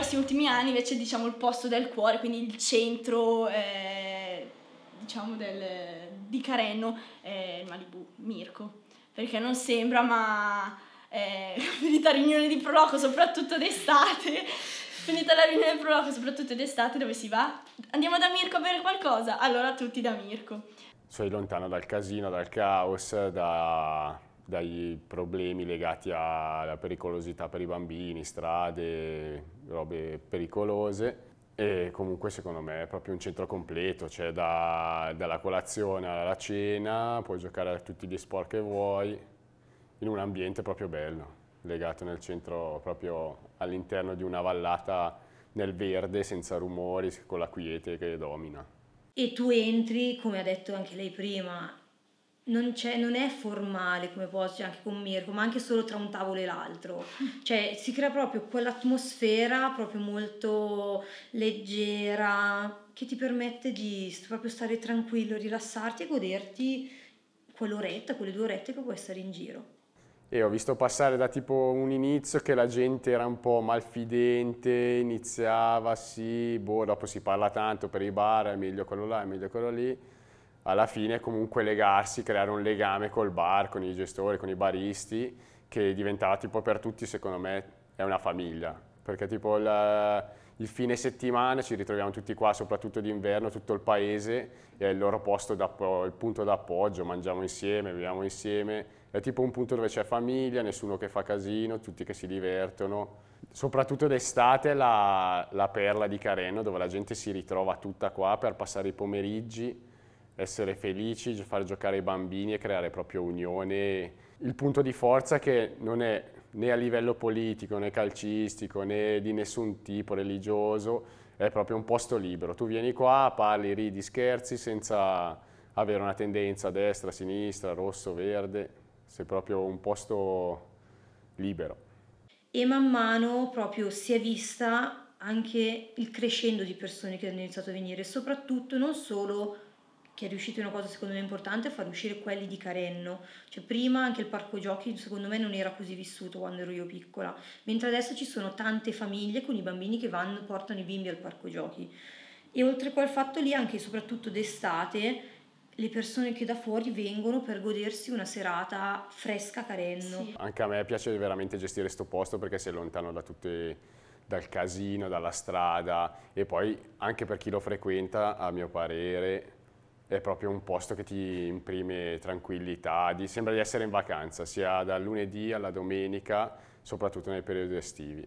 questi ultimi anni invece diciamo il posto del cuore, quindi il centro eh, diciamo del, di Carenno è il Malibu Mirko, perché non sembra ma eh, finita la riunione di Proloco soprattutto d'estate, finita la riunione di Proloco soprattutto d'estate dove si va? Andiamo da Mirko a bere qualcosa? Allora tutti da Mirko. Sei lontano dal casino, dal caos, da dai problemi legati alla pericolosità per i bambini, strade, robe pericolose. E comunque secondo me è proprio un centro completo, cioè da, dalla colazione alla cena, puoi giocare a tutti gli sport che vuoi, in un ambiente proprio bello, legato nel centro, proprio all'interno di una vallata nel verde, senza rumori, con la quiete che domina. E tu entri, come ha detto anche lei prima, non, non, è formale come può anche con Mirko, ma anche solo tra un tavolo e l'altro. Cioè si crea proprio quell'atmosfera proprio molto leggera che ti permette di proprio stare tranquillo, rilassarti e goderti quell'oretta, quelle due orette che puoi stare in giro. E ho visto passare da tipo un inizio che la gente era un po' malfidente, iniziava sì, boh, dopo si parla tanto per i bar, è meglio quello là, è meglio quello lì alla fine comunque legarsi, creare un legame col bar, con i gestori, con i baristi, che diventa tipo per tutti secondo me è una famiglia, perché tipo il, il fine settimana ci ritroviamo tutti qua, soprattutto d'inverno, tutto il paese, è il loro posto, il punto d'appoggio, mangiamo insieme, viviamo insieme, è tipo un punto dove c'è famiglia, nessuno che fa casino, tutti che si divertono. Soprattutto d'estate la, la perla di Careno, dove la gente si ritrova tutta qua per passare i pomeriggi, essere felici, far giocare i bambini e creare proprio unione. Il punto di forza che non è né a livello politico, né calcistico, né di nessun tipo religioso, è proprio un posto libero. Tu vieni qua, parli, ridi, scherzi senza avere una tendenza a destra, a sinistra, rosso, verde, sei proprio un posto libero. E man mano proprio si è vista anche il crescendo di persone che hanno iniziato a venire, soprattutto non solo che è riuscito in una cosa secondo me importante è far uscire quelli di Carenno. Cioè prima anche il parco giochi secondo me non era così vissuto quando ero io piccola, mentre adesso ci sono tante famiglie con i bambini che vanno, portano i bimbi al parco giochi. E oltre a quel fatto lì anche soprattutto d'estate le persone che da fuori vengono per godersi una serata fresca Carenno. Sì. Anche a me piace veramente gestire questo posto perché sei lontano da tutte dal casino, dalla strada e poi anche per chi lo frequenta, a mio parere, è proprio un posto che ti imprime tranquillità, di, sembra di essere in vacanza, sia dal lunedì alla domenica, soprattutto nei periodi estivi.